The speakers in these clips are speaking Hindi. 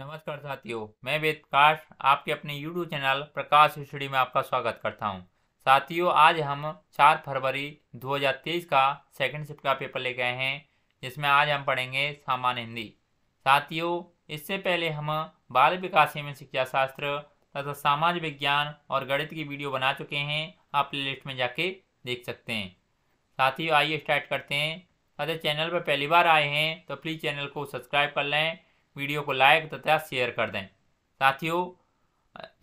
नमस्कार साथियों मैं वेदकाश आपके अपने यूट्यूब चैनल प्रकाश स्टडी में आपका स्वागत करता हूं साथियों आज हम 4 फरवरी 2023 का सेकंड शिफ्ट का पेपर लेके आए हैं जिसमें आज हम पढ़ेंगे सामान्य हिंदी साथियों इससे पहले हम बाल विकास एवं शिक्षा शास्त्र तथा सामाज विज्ञान और गणित की वीडियो बना चुके हैं आप प्ले लिस्ट में जाके देख सकते हैं साथियों आइए स्टार्ट करते हैं अगर चैनल पर पहली बार आए हैं तो प्लीज़ चैनल को सब्सक्राइब कर लें वीडियो को लाइक तथा शेयर कर दें साथियों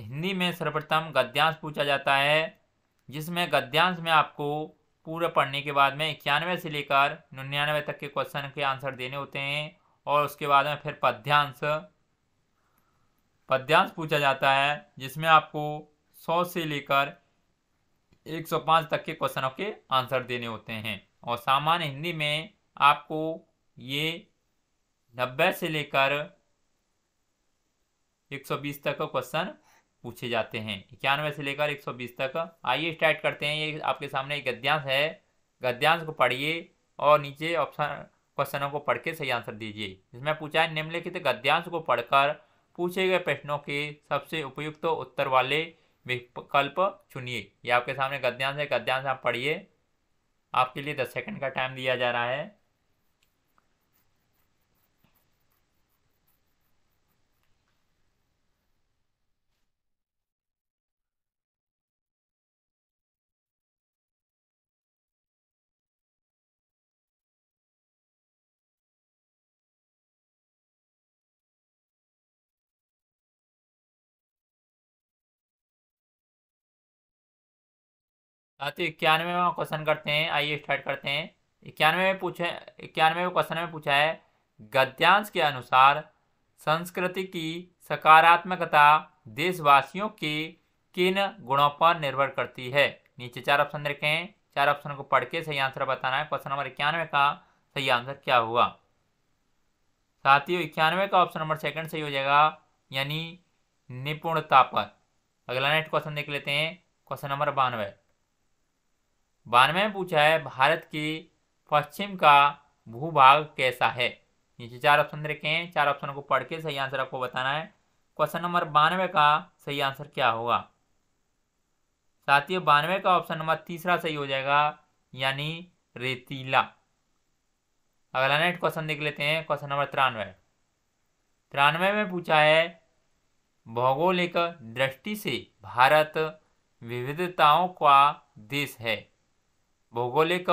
हिंदी में सर्वप्रथम गद्यांश पूछा जाता है जिसमें गद्यांश में आपको पूरा पढ़ने के बाद में इक्यानवे से लेकर निन्यानवे तक के क्वेश्चन के आंसर देने होते हैं और उसके बाद में फिर पद्यांश पद्यांश पूछा जाता है जिसमें आपको सौ से लेकर एक सौ पाँच तक के क्वेश्चनों के आंसर देने होते हैं और सामान्य हिंदी में आपको ये नब्बे से लेकर एक सौ बीस तक क्वेश्चन पूछे जाते हैं इक्यानवे से लेकर एक सौ बीस तक आइए स्टार्ट करते हैं ये आपके सामने एक गद्यांश है गद्यांश को पढ़िए और नीचे ऑप्शन क्वेश्चनों को पढ़ के सही आंसर दीजिए इसमें पूछा है निम्नलिखित गद्यांश को पढ़कर पूछे गए प्रश्नों के सबसे उपयुक्त उत्तर वाले विकल्प चुनिए ये आपके सामने गद्यांश है गद्यांश आप पढ़िए आपके लिए दस सेकंड का टाइम दिया जा रहा है तो इक्यानवे में क्वेश्चन करते हैं आइए स्टार्ट करते हैं इक्यानवे में पूछे इक्यानवे क्वेश्चन में पूछा है गद्यांश के अनुसार संस्कृति की सकारात्मकता देशवासियों के किन गुणों पर निर्भर करती है नीचे चार ऑप्शन रखें चार ऑप्शन को पढ़ के सही आंसर बताना है क्वेश्चन नंबर इक्यानवे का सही आंसर क्या हुआ साथियों इक्यानवे का ऑप्शन नंबर सेकंड सही हो जाएगा यानी निपुणता पर अगला नेक्स्ट क्वेश्चन देख लेते हैं क्वेश्चन नंबर बानवे बानवे में पूछा है भारत के पश्चिम का भूभाग कैसा है नीचे चार ऑप्शन देखे हैं चार ऑप्शन को पढ़ के सही आंसर आपको बताना है क्वेश्चन नंबर बानवे का सही आंसर क्या होगा साथियों बानवे का ऑप्शन नंबर तीसरा सही हो जाएगा यानी रेतीला अगला नेक्स्ट क्वेश्चन देख लेते हैं क्वेश्चन नंबर तिरानवे तिरानवे में पूछा है भौगोलिक दृष्टि से भारत विविधताओं का देश है भौगोलिक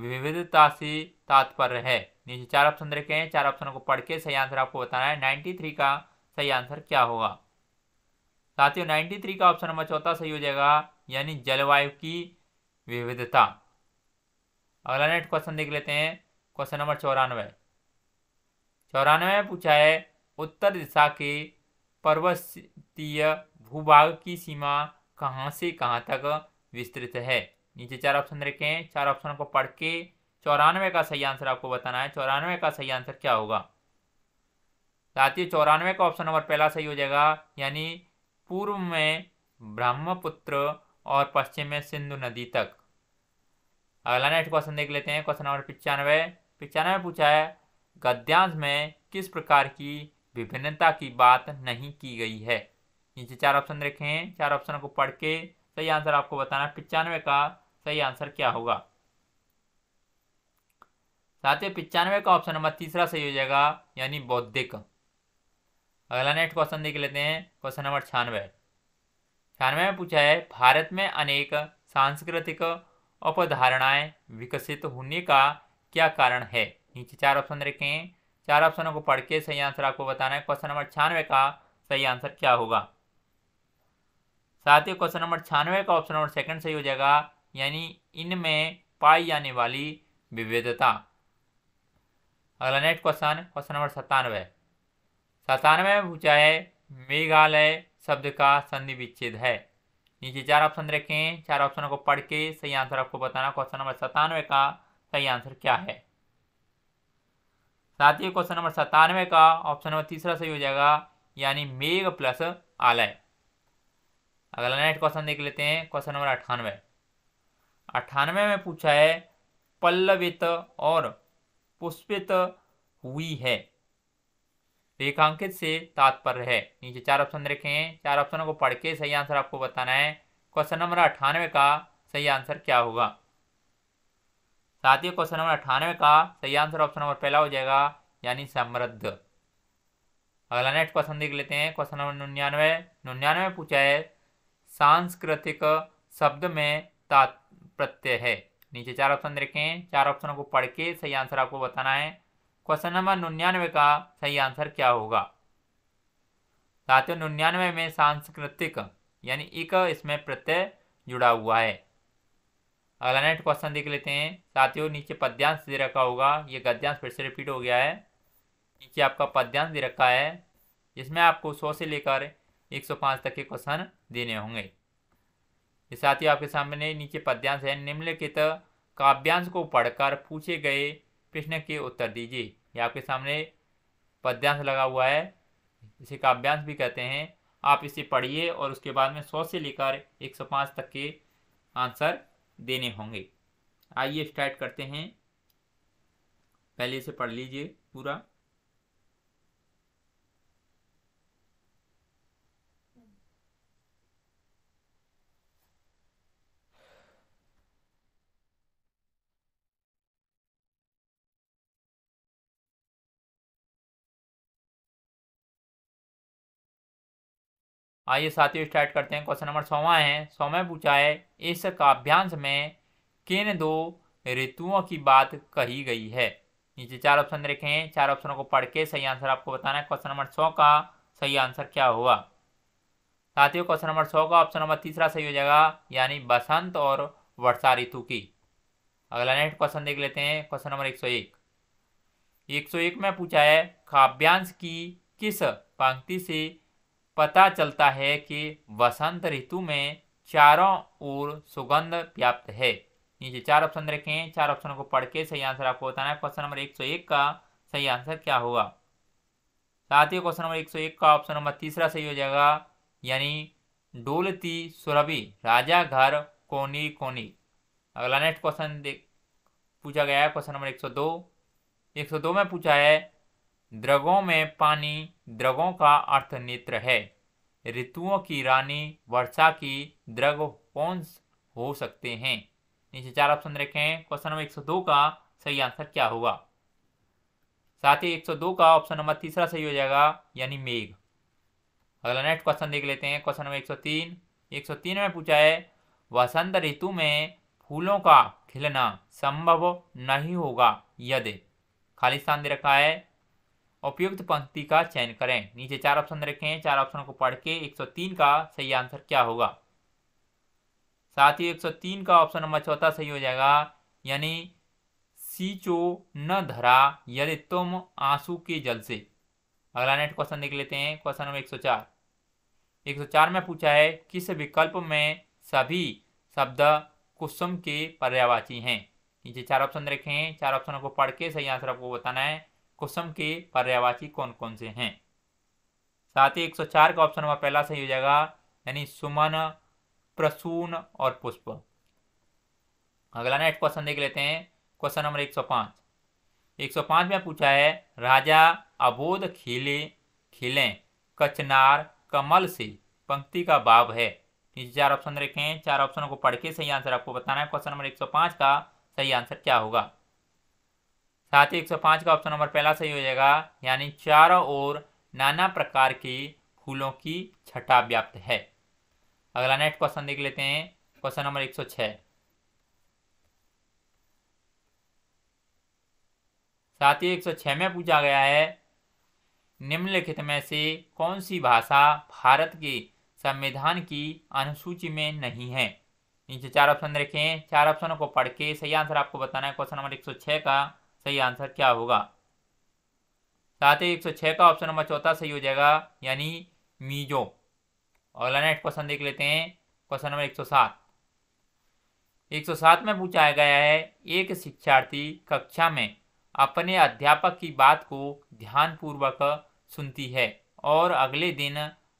विविधता से तात्पर्य है नीचे चार ऑप्शन देखे हैं चार ऑप्शनों को पढ़ के सही आंसर आपको बताना है नाइन्टी थ्री का सही आंसर क्या होगा साथियों नाइन्टी थ्री का ऑप्शन नंबर चौथा सही हो जाएगा यानी जलवायु की विविधता अगला नेक्स्ट क्वेश्चन देख लेते हैं क्वेश्चन नंबर चौरानवे चौरानवे में पूछा है उत्तर दिशा के पर्वतीय भूभाग की सीमा कहाँ से कहाँ तक विस्तृत है नीचे चार ऑप्शन रखे हैं चार ऑप्शन को पढ़ के चौरानवे का सही आंसर आपको बताना है चौरानवे का सही आंसर क्या होगा साथियों चौरानवे का ऑप्शन नंबर पहला सही हो जाएगा यानी पूर्व में ब्रह्मपुत्र और पश्चिम में सिंधु नदी तक अगला नेक्स्ट क्वेश्चन देख लेते हैं क्वेश्चन नंबर पिचानवे पिचानवे पूछा है गद्यांश में किस प्रकार की विभिन्नता की बात नहीं की गई है नीचे चार ऑप्शन देखें चार ऑप्शन को पढ़ के सही आंसर आपको बताना है पिचानवे का सही आंसर क्या होगा साथियों पिचानवे का ऑप्शन नंबर तीसरा सही हो जाएगा यानी बौद्धिक अगला नेक्स्ट क्वेश्चन देख लेते हैं क्वेश्चन नंबर छियानवे छियानवे में पूछा है भारत में अनेक सांस्कृतिक अपधारणाएं विकसित होने का क्या कारण है नीचे चार ऑप्शन देखें चार ऑप्शनों को पढ़ के सही आंसर आपको बताना है क्वेश्चन नंबर छियानवे का सही आंसर क्या होगा साथ ही क्वेश्चन नंबर छियानवे का ऑप्शन नंबर सेकंड सही हो जाएगा यानी इनमें पाई जाने वाली विविधता अगला नेक्स्ट क्वेश्चन क्वेश्चन नंबर सत्तानवे सतानवे में पूछा है मेघालय शब्द का संधि विच्छेद है नीचे चार ऑप्शन रखें चार ऑप्शनों को पढ़ के सही आंसर आपको बताना क्वेश्चन नंबर सतानवे का सही आंसर क्या है साथ ही क्वेश्चन नंबर सतानवे का ऑप्शन नंबर तीसरा सही हो जाएगा यानी मेघ प्लस आलय अगला नेक्स्ट क्वेश्चन देख लेते हैं क्वेश्चन नंबर अठानवे अठानवे में पूछा है पल्लवित और पुष्पित हुई है रेखांकित से तात्पर्य है नीचे चार ऑप्शन देखे हैं चार ऑप्शनों को पढ़ के सही आंसर आपको बताना है क्वेश्चन नंबर अठानवे का सही आंसर क्या होगा साथ ही क्वेश्चन नंबर अठानवे का सही आंसर ऑप्शन नंबर पहला हो जाएगा यानी समृद्ध अगला नेक्स्ट क्वेश्चन देख लेते हैं क्वेश्चन नंबर निन्यानवे निन्यानवे पूछा है सांस्कृतिक शब्द में तात्पर्य प्रत्यय है नीचे चार ऑप्शन देखे हैं चार ऑप्शनों को पढ़ के सही आंसर आपको बताना है क्वेश्चन नंबर निन्यानवे का सही आंसर क्या होगा साथियों निन्यानवे में सांस्कृतिक यानी एक इसमें प्रत्यय जुड़ा हुआ है अगला नेक्स्ट क्वेश्चन देख लेते हैं साथियों नीचे पद्यांश दे रखा होगा ये गद्यांश फिर से रिपीट हो गया है नीचे आपका पद्यांश दे रखा है जिसमें आपको सौ से लेकर एक सौ तक के क्वेश्चन देने होंगे ये साथ ही आपके सामने नीचे पद्यांश है निम्नलिखित काव्यांश को पढ़कर पूछे गए प्रश्न के उत्तर दीजिए ये आपके सामने पद्यांश लगा हुआ है इसे काव्यांश भी कहते हैं आप इसे पढ़िए और उसके बाद में सौ से लेकर एक सौ पाँच तक के आंसर देने होंगे आइए स्टार्ट करते हैं पहले इसे पढ़ लीजिए पूरा आइए साथियों स्टार्ट करते हैं क्वेश्चन नंबर सौवा है सौवा पूछा है इस काभ्यांश में किन दो ऋतुओं की बात कही गई है नीचे चार ऑप्शन देखे हैं चार ऑप्शनों को पढ़ के सही आंसर आपको बताना है क्वेश्चन नंबर सौ का सही आंसर क्या हुआ साथियों क्वेश्चन नंबर सौ का ऑप्शन नंबर तीसरा सही हो जाएगा यानी बसंत और वर्षा ऋतु की अगला नेक्स्ट क्वेश्चन देख लेते हैं क्वेश्चन नंबर एक सौ एक एक सौ एक में पूछा है काव्यांश की किस पंक्ति से पता चलता है कि वसंत ऋतु में चारों ओर सुगंध व्याप्त है नीचे चार ऑप्शन देखें चार ऑप्शन को पढ़ के सही आंसर आपको बताना है क्वेश्चन नंबर एक सौ एक का सही आंसर क्या होगा साथ ही क्वेश्चन नंबर एक सौ एक का ऑप्शन नंबर तीसरा सही हो जाएगा यानी डोलती सुरभि राजा घर कोनी कोनी अगला नेक्स्ट क्वेश्चन देख पूछा गया है क्वेश्चन नंबर एक सौ दो एक सौ दो में पूछा है द्रवों में पानी द्रवों का अर्थ नेत्र है ऋतुओं की रानी वर्षा की द्रग कौन हो सकते हैं नीचे चार ऑप्शन हैं क्वेश्चन नंबर 102 का सही आंसर क्या होगा साथ ही 102 का ऑप्शन नंबर तीसरा सही हो जाएगा यानी मेघ अगला नेक्स्ट क्वेश्चन देख लेते हैं क्वेश्चन नंबर 103 103 में पूछा है वसंत ऋतु में फूलों का खिलना संभव नहीं होगा यदि खाली स्थान दे रखा है उपयुक्त पंक्ति का चयन करें नीचे चार ऑप्शन रखे हैं चार ऑप्शन को पढ़ के 103 का सही आंसर क्या होगा साथ ही 103 का ऑप्शन नंबर चौथा सही हो जाएगा यानी सीचो न धरा यदि तुम आंसू के जल से अगला नेक्स्ट क्वेश्चन देख लेते हैं क्वेश्चन नंबर 104 104 में पूछा है किस विकल्प में सभी शब्द कुसुम के पर्यावाची हैं नीचे चार ऑप्शन रखे हैं चार ऑप्शनों को पढ़ के सही आंसर आपको बताना है कुसुम के पर्यावाची कौन कौन से हैं साथ ही 104 का ऑप्शन हमारा पहला सही हो जाएगा यानी सुमन प्रसून और पुष्प अगला नेक्स्ट क्वेश्चन देख लेते हैं क्वेश्चन नंबर 105 105 में पूछा है राजा अबोध खिले खिले कचनार कमल से पंक्ति का भाव है नीचे चार ऑप्शन देखें चार ऑप्शनों को पढ़ के सही आंसर आपको बताना है क्वेश्चन नंबर 105 का सही आंसर क्या होगा साथ ही 105 का ऑप्शन नंबर पहला सही हो जाएगा यानी चारों ओर नाना प्रकार के फूलों की छटा व्याप्त है अगला नेक्स्ट क्वेश्चन देख लेते हैं क्वेश्चन नंबर 106 साथ ही 106 में पूछा गया है निम्नलिखित में से कौन सी भाषा भारत के संविधान की अनुसूची में नहीं है नीचे चार ऑप्शन देखें चार ऑप्शनों को पढ़ के सही आंसर आपको बताना है क्वेश्चन नंबर 106 का सही आंसर क्या होगा साथ ही एक सौ छः का ऑप्शन नंबर चौथा सही हो जाएगा यानी मीजो अगला नेक्स्ट क्वेश्चन देख लेते हैं क्वेश्चन नंबर एक सौ सात एक सौ सात में पूछा गया है एक शिक्षार्थी कक्षा में अपने अध्यापक की बात को ध्यानपूर्वक सुनती है और अगले दिन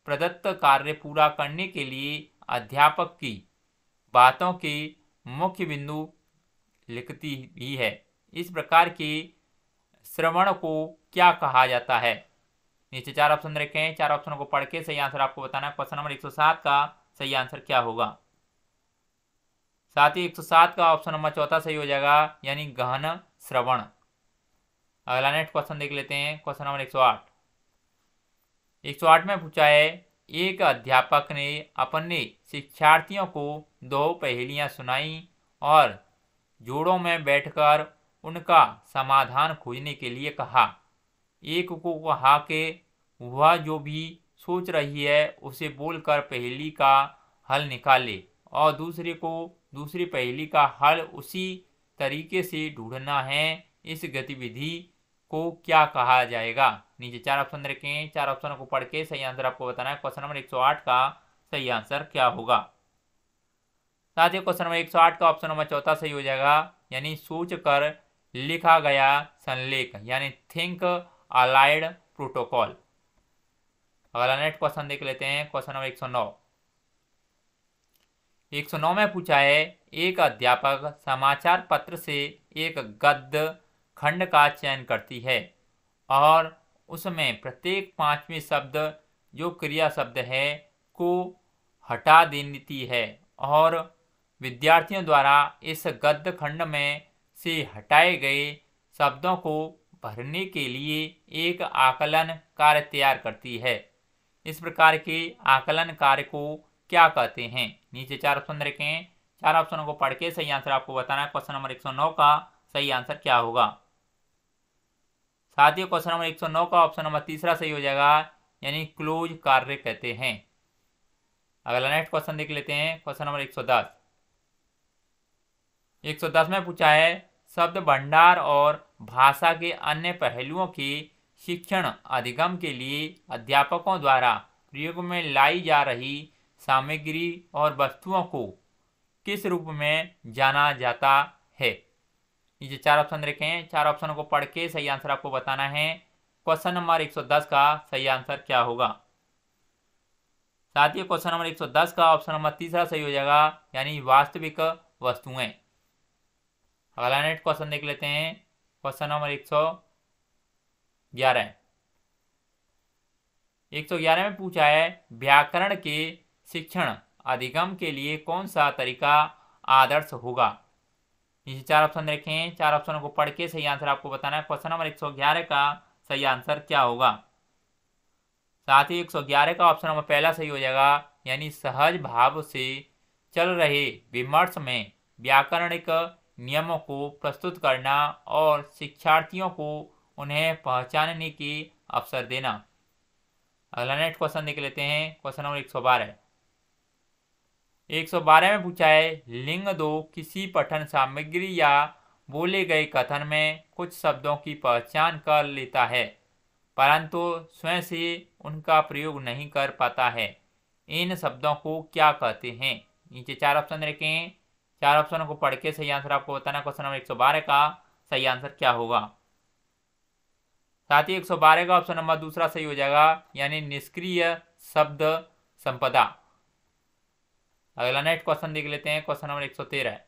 प्रदत्त कार्य पूरा करने के लिए अध्यापक की बातों के मुख्य बिंदु लिखती भी है इस प्रकार की श्रवण को क्या कहा जाता है नीचे चार ऑप्शन रखे हैं चार ऑप्शनों को पढ़ के सही आंसर आपको बताना है क्वेश्चन नंबर 107 का सही आंसर क्या होगा साथ ही 107 का ऑप्शन नंबर चौथा सही हो जाएगा यानी गहन श्रवण अगला नेक्स्ट क्वेश्चन देख लेते हैं क्वेश्चन नंबर 108 108 में पूछा है एक अध्यापक ने अपने शिक्षार्थियों को दो पहेलियां सुनाई और जोड़ों में बैठकर उनका समाधान खोजने के लिए कहा एक को कहा कि वह जो भी सोच रही है उसे बोलकर पहेली का हल निकाले और दूसरे को दूसरी पहेली का हल उसी तरीके से ढूंढना है इस गतिविधि को क्या कहा जाएगा नीचे चार ऑप्शन रखें चार ऑप्शन को पढ़ के सही आंसर आपको बताना है क्वेश्चन नंबर 108 का सही आंसर क्या होगा साथ ही क्वेश्चन नंबर 108 का ऑप्शन नंबर चौथा सही हो जाएगा यानी सोच कर लिखा गया संलेख यानी थिंक अलाइड प्रोटोकॉल अगला नेक्स्ट क्वेश्चन देख लेते हैं क्वेश्चन नंबर एक सौ नौ एक सौ नौ में पूछा है एक अध्यापक समाचार पत्र से एक गद्य खंड का चयन करती है और उसमें प्रत्येक पांचवें शब्द जो क्रिया शब्द है को हटा देती है और विद्यार्थियों द्वारा इस गद्य खंड में से हटाए गए शब्दों को भरने के लिए एक आकलन कार्य तैयार करती है इस प्रकार के आकलन कार्य को क्या कहते हैं नीचे चार ऑप्शन रखें चार ऑप्शनों को पढ़ के सही आंसर आपको बताना है क्वेश्चन नंबर 109 का सही आंसर क्या होगा साथ ही क्वेश्चन नंबर 109 का ऑप्शन नंबर तीसरा सही हो जाएगा यानी क्लोज कार्य कहते हैं अगला नेक्स्ट क्वेश्चन देख लेते हैं क्वेश्चन नंबर 110 110 में पूछा है शब्द भंडार और भाषा के अन्य पहलुओं के शिक्षण अधिगम के लिए अध्यापकों द्वारा प्रयोग में लाई जा रही सामग्री और वस्तुओं को किस रूप में जाना जाता है ये चार ऑप्शन देखें हैं चार ऑप्शनों को पढ़ के सही आंसर आपको बताना है क्वेश्चन नंबर 110 का सही आंसर क्या होगा साथ ही क्वेश्चन नंबर 110 का ऑप्शन नंबर तीसरा सही हो जाएगा यानी वास्तविक वस्तुएं अगला नेक्स्ट क्वेश्चन देख लेते हैं क्वेश्चन नंबर एक सौ ग्यारह एक सौ ग्यारह में पूछा है व्याकरण के शिक्षण अधिगम के लिए कौन सा तरीका आदर्श होगा नीचे चार ऑप्शन रखे हैं चार ऑप्शनों को पढ़ के सही आंसर आपको बताना है क्वेश्चन नंबर एक सौ ग्यारह का सही आंसर क्या होगा साथ ही एक सौ ग्यारह का ऑप्शन नंबर पहला सही हो जाएगा यानी सहज भाव से चल रहे विमर्श में व्याकरणिक नियमों को प्रस्तुत करना और शिक्षार्थियों को उन्हें पहचानने के अवसर देना अगला नेक्स्ट क्वेश्चन देख लेते हैं क्वेश्चन नंबर एक सौ बारह एक सौ बारह में पूछा है लिंग दो किसी पठन सामग्री या बोले गए कथन में कुछ शब्दों की पहचान कर लेता है परंतु स्वयं से उनका प्रयोग नहीं कर पाता है इन शब्दों को क्या कहते हैं नीचे चार ऑप्शन रखें चार ऑप्शनों को पढ़ के सही आंसर आपको बताना क्वेश्चन नंबर बारह का सही आंसर क्या होगा साथ ही बारह का ऑप्शन नंबर दूसरा सही हो जाएगा यानी निष्क्रिय शब्द संपदा अगला नेक्स्ट क्वेश्चन देख लेते हैं क्वेश्चन नंबर 113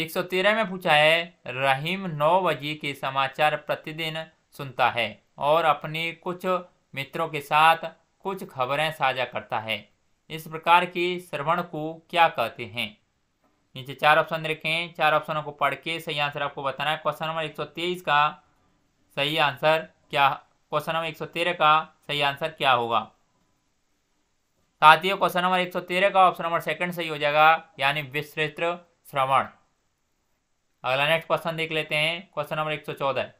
113 में पूछा है रहीम नौ बजे के समाचार प्रतिदिन सुनता है और अपने कुछ मित्रों के साथ कुछ खबरें साझा करता है इस प्रकार के श्रवण को क्या कहते हैं नीचे चार ऑप्शन रखें चार ऑप्शनों को पढ़ के सही आंसर आपको बताना है क्वेश्चन नंबर 123 का सही आंसर क्या क्वेश्चन नंबर 113 का सही आंसर क्या होगा साथियों क्वेश्चन नंबर 113 का ऑप्शन नंबर सेकंड सही हो जाएगा यानी विस्तृत श्रवण अगला नेक्स्ट क्वेश्चन देख लेते हैं क्वेश्चन नंबर 114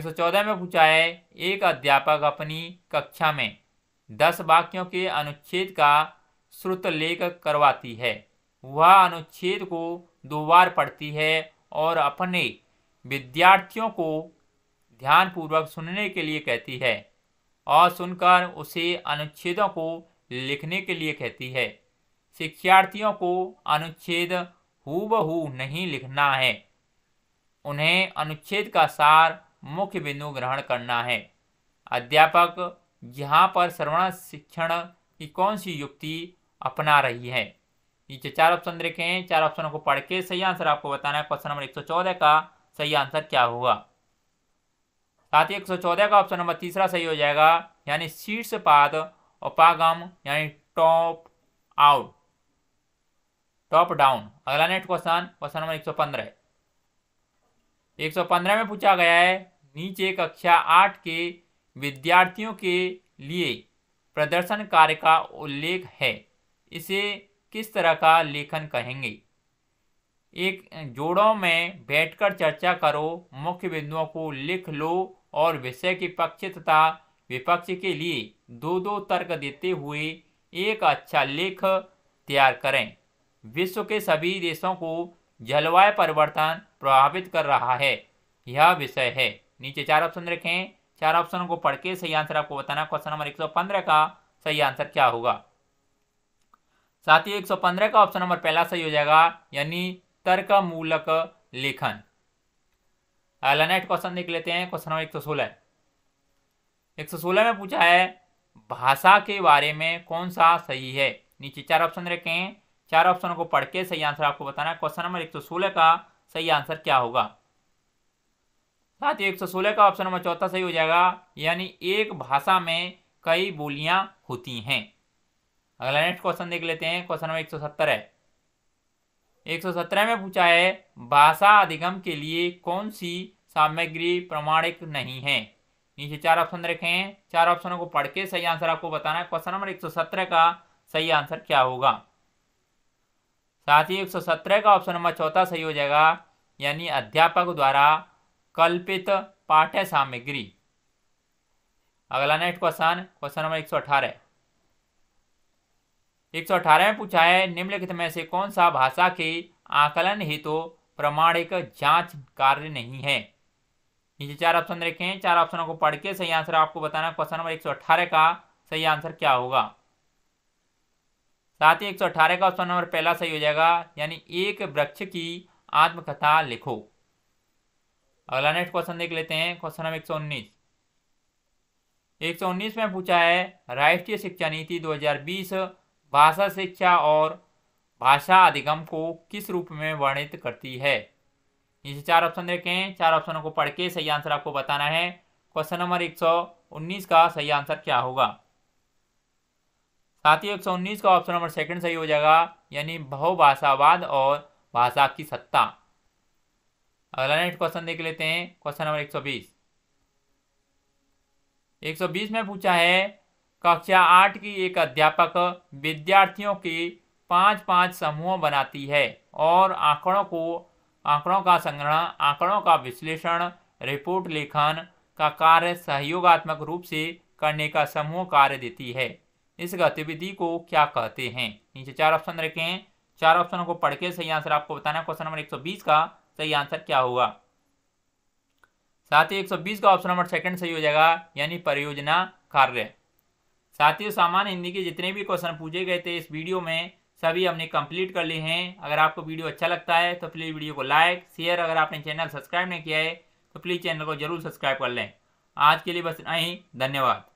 114 में पूछा है एक अध्यापक अपनी कक्षा में दस वाक्यों के अनुच्छेद का लेख करवाती है वह अनुच्छेद को दो बार पढ़ती है और अपने विद्यार्थियों को ध्यानपूर्वक सुनने के लिए कहती है और सुनकर उसे अनुच्छेदों को लिखने के लिए कहती है शिक्षार्थियों को अनुच्छेद हु नहीं लिखना है उन्हें अनुच्छेद का सार मुख्य बिंदु ग्रहण करना है अध्यापक यहाँ पर श्रवण शिक्षण की कौन सी युक्ति अपना रही है नीचे चार ऑप्शन देखे हैं चार ऑप्शनों को पढ़ के सही आंसर आपको बताना है क्वेश्चन नंबर 114 का सही आंसर क्या हुआ साथ ही 114 का ऑप्शन नंबर तीसरा सही हो जाएगा यानी शीर्ष पाद उपागम यानी टॉप आउट टॉप डाउन अगला नेक्स्ट क्वेश्चन क्वेश्चन नंबर 115 115 में पूछा गया है नीचे कक्षा आठ के विद्यार्थियों के लिए प्रदर्शन कार्य का उल्लेख है इसे किस तरह का लेखन कहेंगे एक जोड़ों में बैठकर चर्चा करो मुख्य बिंदुओं को लिख लो और विषय के पक्ष तथा विपक्ष के लिए दो दो तर्क देते हुए एक अच्छा लेख तैयार करें विश्व के सभी देशों को जलवायु परिवर्तन प्रभावित कर रहा है यह विषय है नीचे चार ऑप्शन रखें चार ऑप्शनों को पढ़ के सही आंसर आपको बताना क्वेश्चन नंबर एक का सही आंसर क्या होगा साथ ही 115 का ऑप्शन नंबर पहला सही हो जाएगा यानी तर्क मूलक लेखन अगला नेक्स्ट क्वेश्चन देख लेते हैं क्वेश्चन नंबर 116 116 में पूछा है भाषा के बारे में कौन सा सही है नीचे चार ऑप्शन रखे हैं चार ऑप्शनों को पढ़ के सही आंसर आपको बताना क्वेश्चन नंबर 116 का सही आंसर क्या होगा साथ ही एक सौ सोलह का ऑप्शन नंबर चौथा सही हो जाएगा यानी एक भाषा में कई बोलियां होती हैं अगला नेक्स्ट क्वेश्चन देख लेते हैं क्वेश्चन नंबर एक सौ सत्तर है एक सौ सत्रह में पूछा है भाषा अधिगम के लिए कौन सी सामग्री प्रमाणिक नहीं है नीचे चार ऑप्शन रखे हैं चार ऑप्शनों को पढ़ के सही आंसर आपको बताना है क्वेश्चन नंबर एक सौ सत्रह का सही आंसर क्या होगा साथ ही एक सौ सत्रह का ऑप्शन नंबर चौथा सही हो जाएगा यानी अध्यापक द्वारा कल्पित पाठ्य सामग्री अगला नेक्स्ट क्वेश्चन क्वेश्चन नंबर एक सौ अठारह एक सौ अठारह में पूछा है निम्नलिखित में से कौन सा भाषा के आकलन हेतु तो प्रमाणिक जांच कार्य नहीं है नीचे चार ऑप्शन देखे हैं चार ऑप्शनों को पढ़ के सही आंसर आपको बताना क्वेश्चन नंबर एक सौ अठारह का सही आंसर क्या होगा साथ ही एक सौ अठारह का ऑप्शन नंबर पहला सही हो जाएगा यानी एक वृक्ष की आत्मकथा लिखो अगला नेक्स्ट क्वेश्चन देख लेते हैं क्वेश्चन नंबर एक सौ उन्नीस एक सौ उन्नीस में पूछा है राष्ट्रीय शिक्षा नीति दो हजार बीस भाषा शिक्षा और भाषा अधिगम को किस रूप में वर्णित करती है इसे चार ऑप्शन देखें चार ऑप्शनों को पढ़ के सही आंसर आपको बताना है क्वेश्चन नंबर उन्नीस का सही आंसर क्या होगा साथ ही उन्नीस का ऑप्शन नंबर सेकंड सही हो जाएगा यानी बहुभाषावाद और भाषा की सत्ता अगला नेक्स्ट क्वेश्चन देख लेते हैं क्वेश्चन नंबर 120 120 में पूछा है कक्षा आठ की एक अध्यापक विद्यार्थियों के पांच पांच समूह बनाती है और आंकड़ों को आंकड़ों का संग्रहण आंकड़ों का विश्लेषण रिपोर्ट लेखन का कार्य सहयोगात्मक रूप से करने का समूह कार्य देती है इस गतिविधि को क्या कहते हैं नीचे चार ऑप्शन रखे हैं चार ऑप्शनों को पढ़ के सही आंसर आपको बताना क्वेश्चन नंबर 120 का सही आंसर क्या होगा साथ ही बीस का ऑप्शन नंबर सेकंड सही हो जाएगा यानी परियोजना कार्य साथ ही सामान्य हिंदी के जितने भी क्वेश्चन पूछे गए थे इस वीडियो में सभी हमने कंप्लीट कर लिए हैं अगर आपको वीडियो अच्छा लगता है तो प्लीज़ वीडियो को लाइक शेयर अगर आपने चैनल सब्सक्राइब नहीं किया है तो प्लीज़ चैनल को जरूर सब्सक्राइब कर लें आज के लिए बस यहीं धन्यवाद